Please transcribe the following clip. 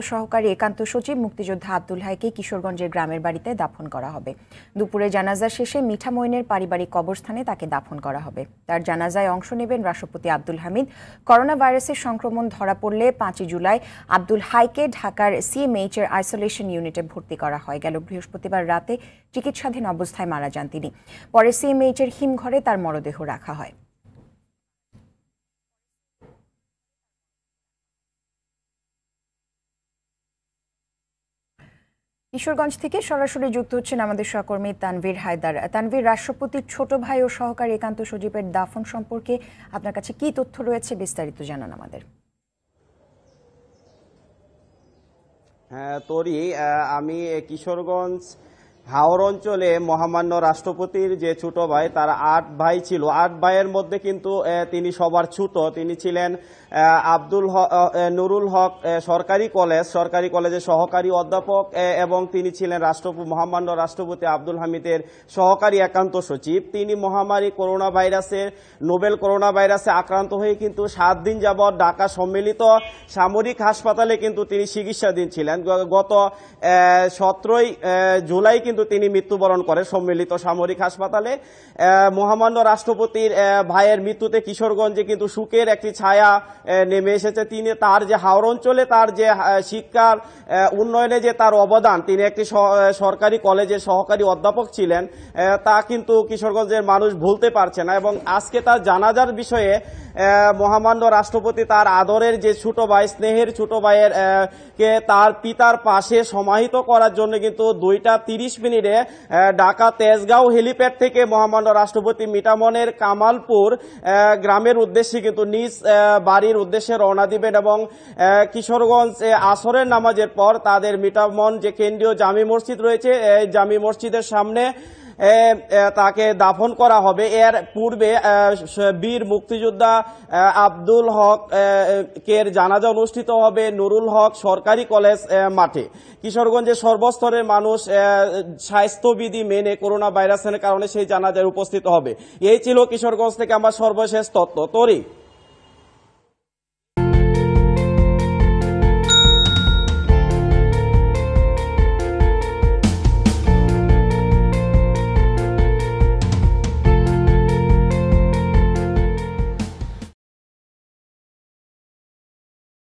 ও সহকারী একান্ত সচিব মুক্তিযোদ্ধা আব্দুল হাইকে কিশোরগঞ্জের গ্রামের বাড়িতে দাফন করা হবে দুপুরে জানাজা শেষে মিঠামইনের পারিবারিক কবরস্থানে তাকে দাফন করা হবে তার জানাজায় অংশ নেবেন রাষ্ট্রপতি আব্দুল হামিদ করোনা ভাইরাসের সংক্রমণ ধরা পড়লে পাঁচই জুলাই আব্দুল হাইকে ঢাকার সিএমএইচ এর আইসোলেশন ইউনিটে ভর্তি করা হয় গেল বৃহস্পতিবার রাতে চিকিৎসাধীন অবস্থায় মারা যান তিনি পরে সিএমএইচ এর হিমঘরে তার মরদেহ রাখা হয় কিশোরগঞ্জ থেকে সরাসরি যুক্ত হচ্ছেন আমাদের সহকর্মী তানভীর হায়দার তানভীর রাষ্ট্রপতির ছোট ভাই ও সহকারী একান্ত সজীবের দাফন সম্পর্কে আপনার কাছে কি তথ্য রয়েছে বিস্তারিত জানান আমাদের হ্যাঁ তরি আমি কিশোরগঞ্জ হাওর অঞ্চলে মহামান্য রাষ্ট্রপতির যে ছোট ভাই তার আট ভাই ছিল আট ভাইয়ের মধ্যে কিন্তু তিনি সবার ছোট তিনি ছিলেন আব্দুল নুরুল হক সরকারি কলেজ সরকারি কলেজের সহকারী অধ্যাপক এবং তিনি ছিলেন রাষ্ট্রপতি মহামান্য রাষ্ট্রপতি আব্দুল হামিদের সহকারী একান্ত সচিব তিনি মহামারী করোনা ভাইরাসের নোবেল করোনা ভাইরাসে আক্রান্ত হয়ে কিন্তু সাত দিন যাবৎ ঢাকা সম্মিলিত সামরিক হাসপাতালে কিন্তু তিনি চিকিৎসাধীন ছিলেন গত সতেরোই জুলাই কিন্তু কিন্তু তিনি মৃত্যুবরণ করে সম্মিলিত সামরিক হাসপাতালে মহামান্য রাষ্ট্রপতির ভাইয়ের মৃত্যুতে কিশোরগঞ্জে কিন্তু সুখের একটি ছায়া নেমে এসেছে তিনি তার যে হাওর অঞ্চলে তার যে শিক্ষার উন্নয়নে যে তার অবদান তিনি একটি সরকারি কলেজের সহকারী অধ্যাপক ছিলেন তা কিন্তু কিশোরগঞ্জের মানুষ ভুলতে পারছে না এবং আজকে তার জানাজার বিষয়ে মহামান্য রাষ্ট্রপতি তার আদরের যে ছোট ভাই স্নেহের ছোট ভাইয়ের কে তার পিতার পাশে সমাহিত করার জন্য কিন্তু দুইটা তিরিশ মিনিটে ঢাকা তেজগাঁও হেলিপ্যাড থেকে মহামান্য রাষ্ট্রপতি মিটামনের কামালপুর গ্রামের উদ্দেশ্যে কিন্তু নিজ বাড়ির উদ্দেশ্যে রওনা দিবেন এবং কিশোরগঞ্জ আসরের নামাজের পর তাদের মিটামন যে কেন্দ্রীয় জামি মসজিদ রয়েছে জামি মসজিদের সামনে তাকে দাফন করা হবে এর পূর্বে বীর মুক্তিযোদ্ধা আব্দুল হক কের জানাজা অনুষ্ঠিত হবে নুরুল হক সরকারি কলেজ মাঠে কিশোরগঞ্জের সর্বস্তরের মানুষ স্বাস্থ্যবিধি মেনে করোনা ভাইরাসের কারণে সেই জানাজায় উপস্থিত হবে এই ছিল কিশোরগঞ্জ থেকে আমার সর্বশেষ তত্ত্ব তরি